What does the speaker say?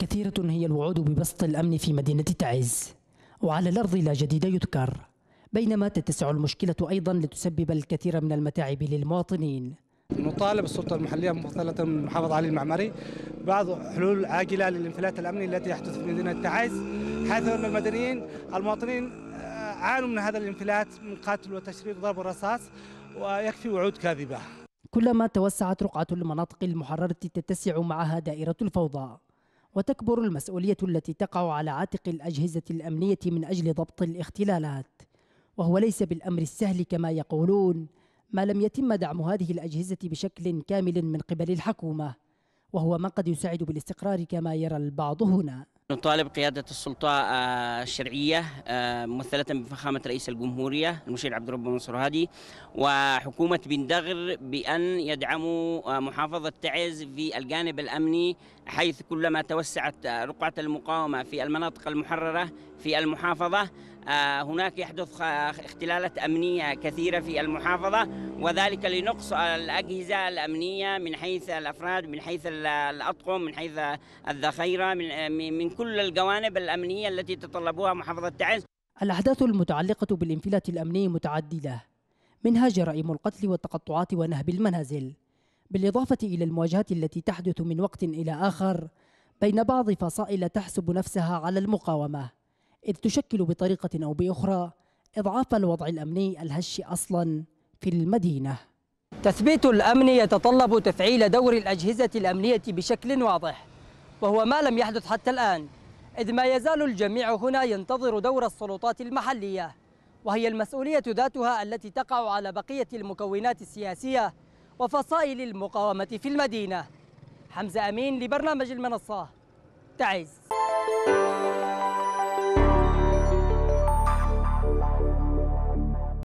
كثيرة هي الوعود ببسط الأمن في مدينة تعز وعلى الأرض لا جديد يذكر بينما تتسع المشكلة أيضا لتسبب الكثير من المتاعب للمواطنين نطالب السلطة المحلية ممثلة المحافظ علي المعمري بعض حلول عاجلة للانفلات الأمني التي يحدث في مدينة تعز حيث أن المدنيين المواطنين آه، عانوا من هذا الانفلات من قتل وتشريد ضرب الرصاص ويكفي وعود كاذبة كلما توسعت رقعة المناطق المحررة تتسع معها دائرة الفوضى وتكبر المسؤولية التي تقع على عاتق الأجهزة الأمنية من أجل ضبط الاختلالات وهو ليس بالأمر السهل كما يقولون ما لم يتم دعم هذه الأجهزة بشكل كامل من قبل الحكومة وهو ما قد يساعد بالاستقرار كما يرى البعض هنا نطالب قيادة السلطة آه، الشرعية آه، ممثلة بفخامة رئيس الجمهورية المشير عبد الرب منصور هادي وحكومة بندغر بأن يدعموا آه، محافظة تعز في الجانب الأمني حيث كلما توسعت رقعة المقاومة في المناطق المحررة في المحافظة آه، هناك يحدث اختلالات أمنية كثيرة في المحافظة وذلك لنقص الأجهزة الأمنية من حيث الأفراد من حيث الأطقم من حيث الذخيرة من, من كل الجوانب الأمنية التي تطلبها محافظة تعز الأحداث المتعلقة بالانفلات الأمني متعددة منها جرائم القتل والتقطعات ونهب المنازل بالإضافة إلى المواجهات التي تحدث من وقت إلى آخر بين بعض فصائل تحسب نفسها على المقاومة إذ تشكل بطريقة أو بأخرى إضعاف الوضع الأمني الهش أصلا في المدينة تثبيت الأمن يتطلب تفعيل دور الأجهزة الأمنية بشكل واضح وهو ما لم يحدث حتى الآن إذ ما يزال الجميع هنا ينتظر دور السلطات المحلية وهي المسؤولية ذاتها التي تقع على بقية المكونات السياسية وفصائل المقاومة في المدينة حمزة أمين لبرنامج المنصة تعز